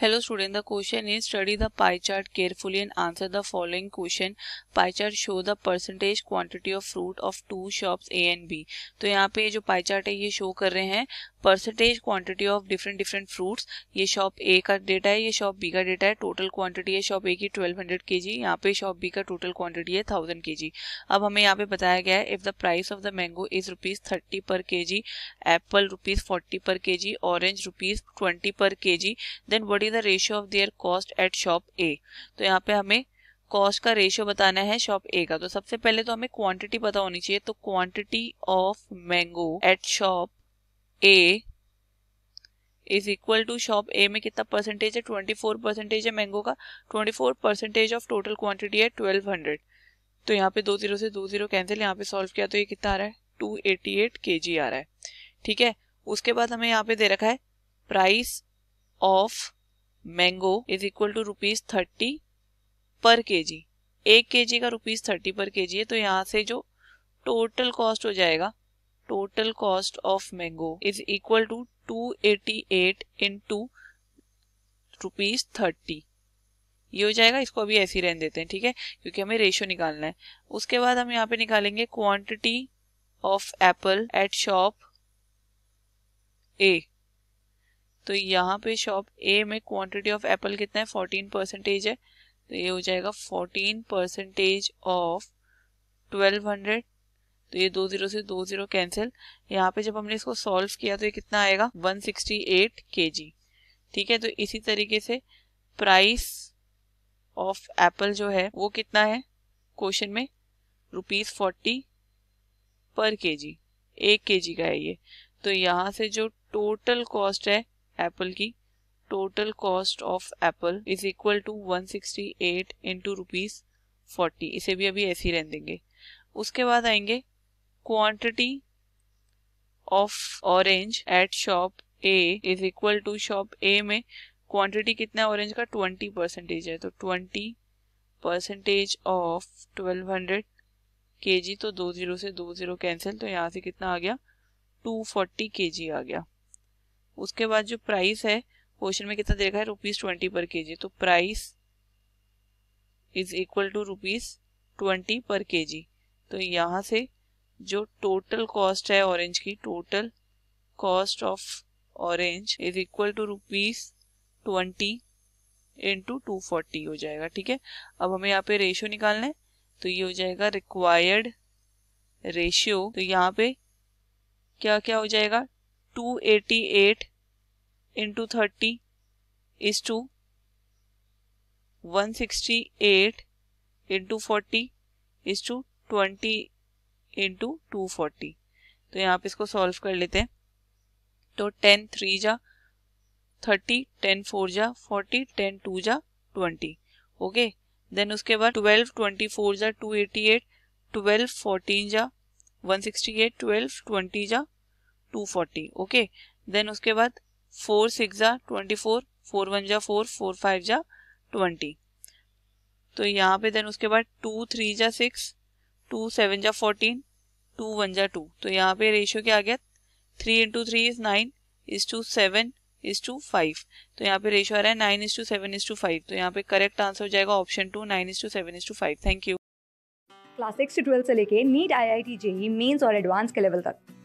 Hello student the question is study the pie chart carefully and answer the following question. Pie chart show the percentage quantity of fruit of two shops A and B. तो यहाँ पे जो pie chart है ये show कर रहे हैं percentage quantity of different different fruits ये शॉप ए का डेटा है ये शॉप बी का डेटा है टोटल क्वांटिटी है शॉप ए की ट्वेल्व हंड्रेड के जी यहाँ पे शॉप बी का टोटल क्वांटिटी है थाउजेंड के जी अब हमें यहाँ पे बताया गया है if the price of the mango is rupees thirty per K ji Apple rupees forty पर K ji orange rupees twenty per K G then what find the ratio of their cost at shop A तो यहाँ पे हमें cost का ratio बताना है shop A का तो सबसे पहले तो हमें क्वांटिटी पता होनी चाहिए तो quantity of mango at shop A is equal to shop A में कितना परसेंटेज है ट्वेंटी फोर परसेंटेज है मैंगो का twenty four percentage of total quantity है ट्वेल्व हंड्रेड तो यहाँ पे दो जीरो से दो जीरो कैंसिल यहाँ पे सॉल्व किया तो ये कितना आ रहा है टू एटी एट के जी आ रहा है ठीक है उसके बाद हमें यहाँ पे दे रखा है price of mango is equal to rupees thirty per K जी एक के जी का रुपीज थर्टी पर के जी है तो यहाँ से जो टोटल कॉस्ट हो जाएगा total cost of mango is equal to two eighty eight into rupees thirty ये हो जाएगा इसको अभी ऐसे ही रहने देते हैं ठीक है क्योंकि हमें रेशियो निकालना है उसके बाद हम यहाँ पे निकालेंगे quantity of apple at shop A तो यहाँ पे शॉप ए में क्वांटिटी ऑफ एप्पल कितना है फोर्टीन परसेंटेज है तो ये हो जाएगा fourteen percentage of twelve hundred तो ये दो जीरो से दो जीरो कैंसिल यहाँ पे जब हमने इसको सॉल्व किया तो ये कितना आएगा वन सिक्सटी एट के जी ठीक है तो इसी तरीके से प्राइस ऑफ एप्पल जो है वो कितना है क्वेश्चन में रुपीज फोर्टी पर के जी एक के जी का है ये तो यहाँ से जो टोटल कॉस्ट है एप्पल की total cost of apple is equal to 168 sixty eight into rupees forty इसे भी अभी ऐसे ही रहने देंगे उसके बाद आएंगे quantity of orange at shop A is equal to shop A में क्वांटिटी कितना ऑरेंज का 20 परसेंटेज है तो 20 परसेंटेज ऑफ 1200 जी तो दो जीरो से दो जीरो कैंसिल तो यहाँ से कितना आ गया 240 जी आ गया उसके बाद जो प्राइस है क्वेश्चन में कितना देखा है rupees twenty per K G तो price is equal to rupees twenty per K G तो यहाँ से जो टोटल कॉस्ट है ऑरेंज की total cost of orange is equal to rupees twenty into two forty हो जाएगा ठीक है अब हमें यहाँ पे रेशियो निकालना है तो ये हो जाएगा रिक्वायर्ड रेशियो तो यहाँ पे क्या क्या हो जाएगा two eighty eight into thirty is to one sixty eight into forty is to twenty into two forty तो यहाँ पे इसको सॉल्व कर लेते हैं तो टेन थ्री जा थर्टी टेन फोर जा फोर्टी टेन टू जा ट्वेंटी ओके देन उसके बाद ट्वेल्व ट्वेंटी फोर जा two eighty eight twelve fourteen जा one sixty eight twelve twenty जा टू फोर्टी ओके देन उसके बाद फोर सिक्स जा ट्वेंटी फोर फोर वन जा फोर फोर फाइव जा ट्वेंटी तो यहाँ पे देन उसके बाद टू थ्री जा सिक्स टू सेवन जा फोर्टीन टू वन जा टू तो यहाँ पे रेशियो क्या आ गया three into three is nine is to seven is to five तो यहाँ पे रेशियो आ रहा है nine is to seven is to five तो यहाँ पे करेक्ट आंसर हो जाएगा option to nine is to seven is to five thank you class six से ट्वेल्थ से लेके NEET I I T JEE mains और एडवांस के लेवल तक